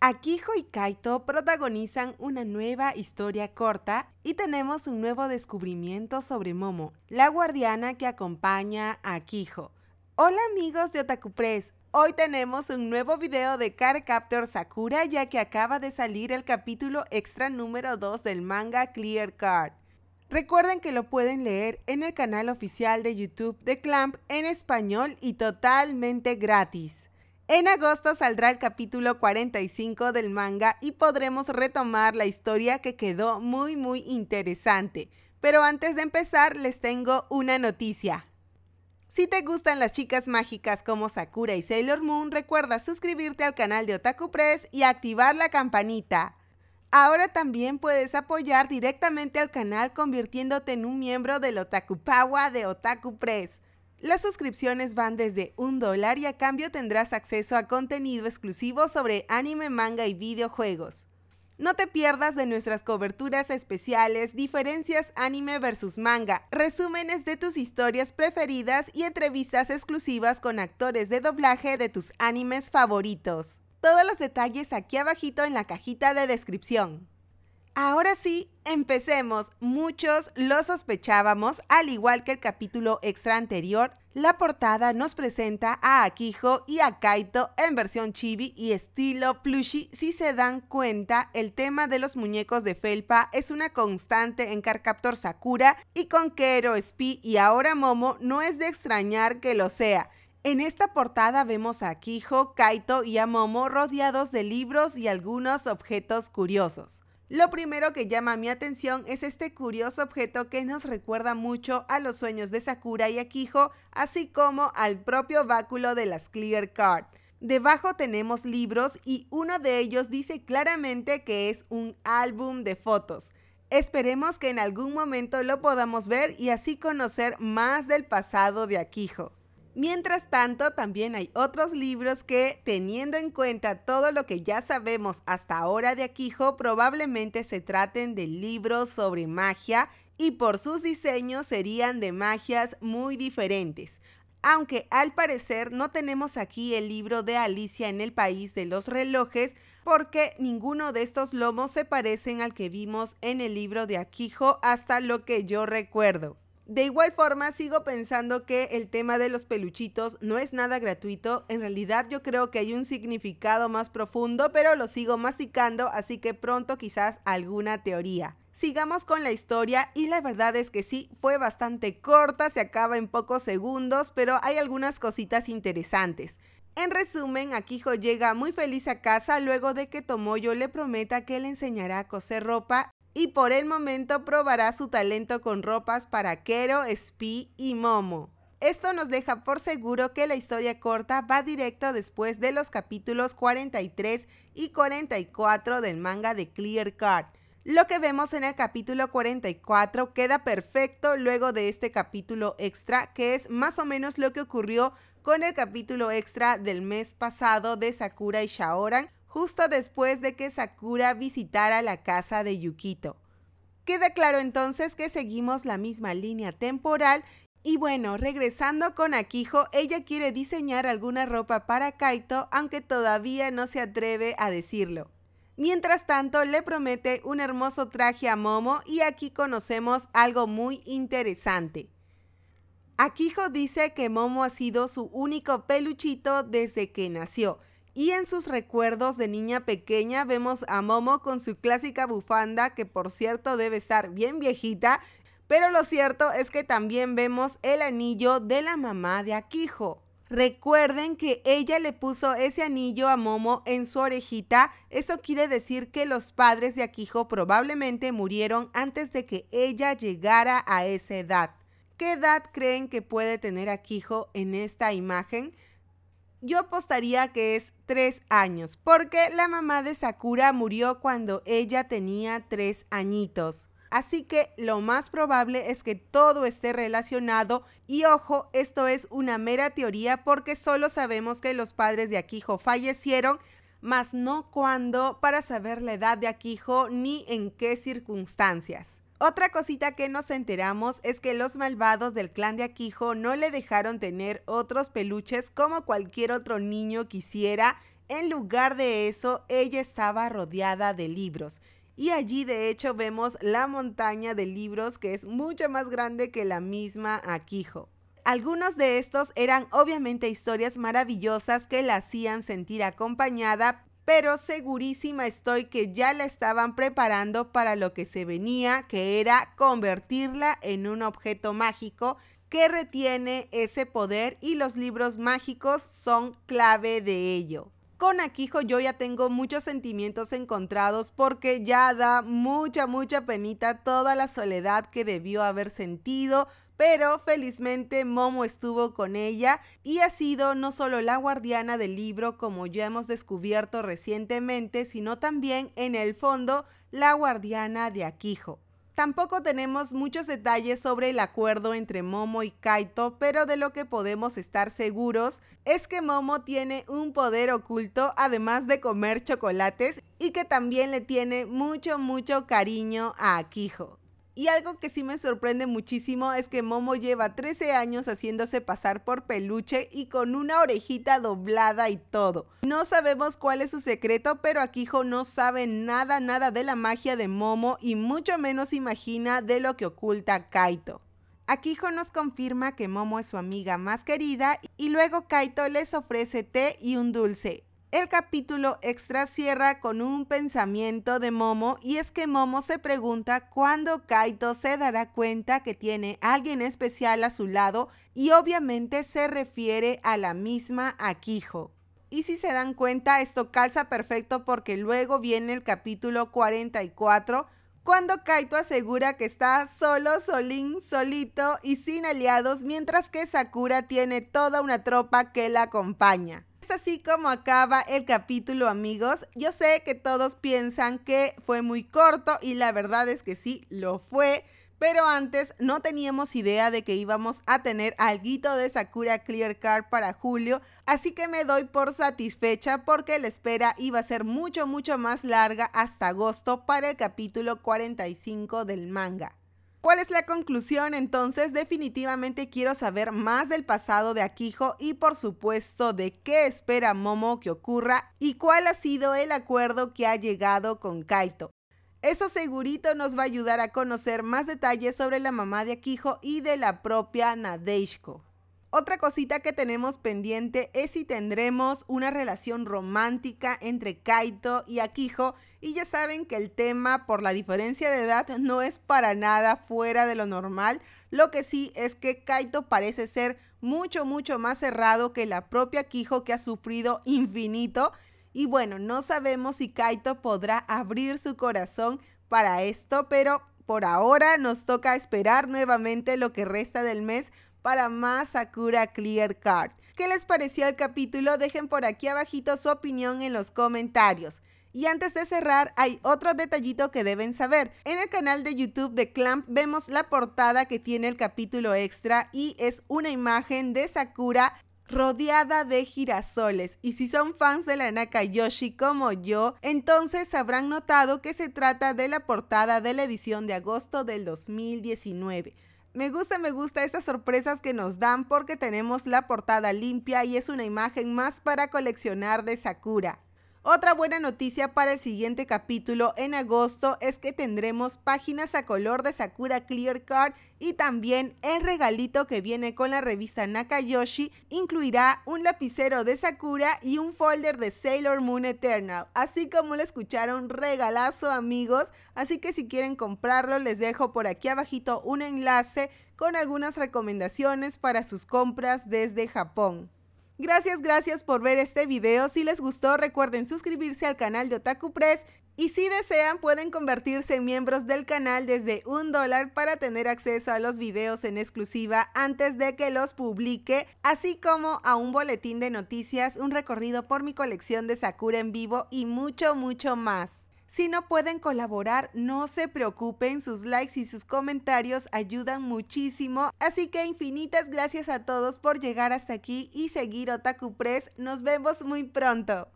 Akiho y Kaito protagonizan una nueva historia corta y tenemos un nuevo descubrimiento sobre Momo, la guardiana que acompaña a Akiho. Hola amigos de Otaku Press, hoy tenemos un nuevo video de Car Captor Sakura ya que acaba de salir el capítulo extra número 2 del manga Clear Card. Recuerden que lo pueden leer en el canal oficial de YouTube de Clamp en español y totalmente gratis. En agosto saldrá el capítulo 45 del manga y podremos retomar la historia que quedó muy muy interesante. Pero antes de empezar les tengo una noticia. Si te gustan las chicas mágicas como Sakura y Sailor Moon, recuerda suscribirte al canal de Otaku Press y activar la campanita. Ahora también puedes apoyar directamente al canal convirtiéndote en un miembro del Otaku Pawa de Otaku Press. Las suscripciones van desde un dólar y a cambio tendrás acceso a contenido exclusivo sobre anime, manga y videojuegos. No te pierdas de nuestras coberturas especiales, diferencias anime versus manga, resúmenes de tus historias preferidas y entrevistas exclusivas con actores de doblaje de tus animes favoritos. Todos los detalles aquí abajito en la cajita de descripción. Ahora sí, empecemos. Muchos lo sospechábamos, al igual que el capítulo extra anterior. La portada nos presenta a Akijo y a Kaito en versión chibi y estilo plushi. Si se dan cuenta, el tema de los muñecos de felpa es una constante en Carcaptor Sakura y con Kero, Spi y ahora Momo no es de extrañar que lo sea. En esta portada vemos a Akijo, Kaito y a Momo rodeados de libros y algunos objetos curiosos. Lo primero que llama mi atención es este curioso objeto que nos recuerda mucho a los sueños de Sakura y Akiho, así como al propio báculo de las Clear Card. Debajo tenemos libros y uno de ellos dice claramente que es un álbum de fotos. Esperemos que en algún momento lo podamos ver y así conocer más del pasado de Akiho. Mientras tanto, también hay otros libros que, teniendo en cuenta todo lo que ya sabemos hasta ahora de Aquijo, probablemente se traten de libros sobre magia y por sus diseños serían de magias muy diferentes. Aunque al parecer no tenemos aquí el libro de Alicia en el País de los Relojes, porque ninguno de estos lomos se parecen al que vimos en el libro de Aquijo, hasta lo que yo recuerdo. De igual forma, sigo pensando que el tema de los peluchitos no es nada gratuito. En realidad yo creo que hay un significado más profundo, pero lo sigo masticando, así que pronto quizás alguna teoría. Sigamos con la historia y la verdad es que sí, fue bastante corta, se acaba en pocos segundos, pero hay algunas cositas interesantes. En resumen, Akijo llega muy feliz a casa luego de que Tomoyo le prometa que le enseñará a coser ropa y por el momento probará su talento con ropas para Kero, Spi y Momo. Esto nos deja por seguro que la historia corta va directo después de los capítulos 43 y 44 del manga de Clear Card. Lo que vemos en el capítulo 44 queda perfecto luego de este capítulo extra, que es más o menos lo que ocurrió con el capítulo extra del mes pasado de Sakura y Shaoran, justo después de que Sakura visitara la casa de Yukito. Queda claro entonces que seguimos la misma línea temporal y bueno, regresando con Akijo, ella quiere diseñar alguna ropa para Kaito, aunque todavía no se atreve a decirlo. Mientras tanto, le promete un hermoso traje a Momo y aquí conocemos algo muy interesante. Akijo dice que Momo ha sido su único peluchito desde que nació y en sus recuerdos de niña pequeña vemos a Momo con su clásica bufanda, que por cierto debe estar bien viejita, pero lo cierto es que también vemos el anillo de la mamá de Akijo. Recuerden que ella le puso ese anillo a Momo en su orejita. Eso quiere decir que los padres de Akijo probablemente murieron antes de que ella llegara a esa edad. ¿Qué edad creen que puede tener Akijo en esta imagen? Yo apostaría que es tres años, porque la mamá de Sakura murió cuando ella tenía tres añitos. Así que lo más probable es que todo esté relacionado y ojo, esto es una mera teoría porque solo sabemos que los padres de Akijo fallecieron, mas no cuándo para saber la edad de Akijo ni en qué circunstancias. Otra cosita que nos enteramos es que los malvados del clan de Aquijo no le dejaron tener otros peluches como cualquier otro niño quisiera. En lugar de eso, ella estaba rodeada de libros. Y allí de hecho vemos la montaña de libros que es mucho más grande que la misma Aquijo. Algunos de estos eran obviamente historias maravillosas que la hacían sentir acompañada, pero segurísima estoy que ya la estaban preparando para lo que se venía, que era convertirla en un objeto mágico que retiene ese poder y los libros mágicos son clave de ello. Con Aquijo yo ya tengo muchos sentimientos encontrados porque ya da mucha, mucha penita toda la soledad que debió haber sentido, pero felizmente Momo estuvo con ella y ha sido no solo la guardiana del libro como ya hemos descubierto recientemente, sino también en el fondo la guardiana de Akijo. Tampoco tenemos muchos detalles sobre el acuerdo entre Momo y Kaito, pero de lo que podemos estar seguros es que Momo tiene un poder oculto además de comer chocolates y que también le tiene mucho mucho cariño a Akijo. Y algo que sí me sorprende muchísimo es que Momo lleva 13 años haciéndose pasar por peluche y con una orejita doblada y todo. No sabemos cuál es su secreto, pero Akijo no sabe nada, nada de la magia de Momo y mucho menos imagina de lo que oculta Kaito. Akijo nos confirma que Momo es su amiga más querida y luego Kaito les ofrece té y un dulce. El capítulo extra cierra con un pensamiento de Momo y es que Momo se pregunta cuándo Kaito se dará cuenta que tiene alguien especial a su lado y obviamente se refiere a la misma Akijo. Y si se dan cuenta, esto calza perfecto porque luego viene el capítulo 44 cuando Kaito asegura que está solo, solín, solito y sin aliados, mientras que Sakura tiene toda una tropa que la acompaña. Es así como acaba el capítulo amigos. Yo sé que todos piensan que fue muy corto y la verdad es que sí, lo fue. Pero antes no teníamos idea de que íbamos a tener algo de Sakura Clear Card para julio, así que me doy por satisfecha porque la espera iba a ser mucho mucho más larga hasta agosto para el capítulo 45 del manga. ¿Cuál es la conclusión entonces? Definitivamente quiero saber más del pasado de Akijo y por supuesto de qué espera Momo que ocurra y cuál ha sido el acuerdo que ha llegado con Kaito. Eso segurito nos va a ayudar a conocer más detalles sobre la mamá de Akijo y de la propia Nadeshiko. Otra cosita que tenemos pendiente es si tendremos una relación romántica entre Kaito y Akiho. Y ya saben que el tema, por la diferencia de edad, no es para nada fuera de lo normal. Lo que sí es que Kaito parece ser mucho, mucho más cerrado que la propia Akiho que ha sufrido infinito. Y bueno, no sabemos si Kaito podrá abrir su corazón para esto, pero por ahora nos toca esperar nuevamente lo que resta del mes para más Sakura Clear Card. ¿Qué les pareció el capítulo? Dejen por aquí abajito su opinión en los comentarios. Y antes de cerrar, hay otro detallito que deben saber. En el canal de YouTube de Clamp vemos la portada que tiene el capítulo extra y es una imagen de Sakura rodeada de girasoles. Y si son fans de la Nakayoshi como yo, entonces habrán notado que se trata de la portada de la edición de agosto del 2019. Me gusta, me gusta estas sorpresas que nos dan porque tenemos la portada limpia y es una imagen más para coleccionar de Sakura. Otra buena noticia para el siguiente capítulo en agosto es que tendremos páginas a color de Sakura Clear Card y también el regalito que viene con la revista Nakayoshi incluirá un lapicero de Sakura y un folder de Sailor Moon Eternal. Así como lo escucharon, regalazo amigos. Así que si quieren comprarlo, les dejo por aquí abajito un enlace con algunas recomendaciones para sus compras desde Japón. Gracias, gracias por ver este video. Si les gustó, recuerden suscribirse al canal de Otaku Press y si desean pueden convertirse en miembros del canal desde un dólar para tener acceso a los videos en exclusiva antes de que los publique, así como a un boletín de noticias, un recorrido por mi colección de Sakura en vivo y mucho, mucho más. Si no pueden colaborar, no se preocupen, sus likes y sus comentarios ayudan muchísimo. Así que infinitas gracias a todos por llegar hasta aquí y seguir Otaku Press. Nos vemos muy pronto.